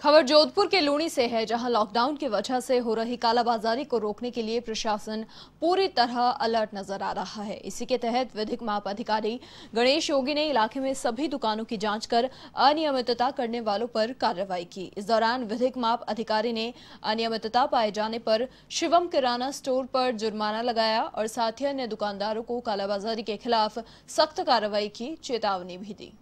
खबर जोधपुर के लूणी से है जहां लॉकडाउन की वजह से हो रही कालाबाजारी को रोकने के लिए प्रशासन पूरी तरह अलर्ट नजर आ रहा है इसी के तहत विधिक माप अधिकारी गणेश योगी ने इलाके में सभी दुकानों की जांच कर अनियमितता करने वालों पर कार्रवाई की इस दौरान विधिक माप अधिकारी ने अनियमितता पाए जाने पर शिवम किराना स्टोर पर जुर्माना लगाया और साथ ही अन्य दुकानदारों को कालाबाजारी के खिलाफ सख्त कार्रवाई की चेतावनी भी दी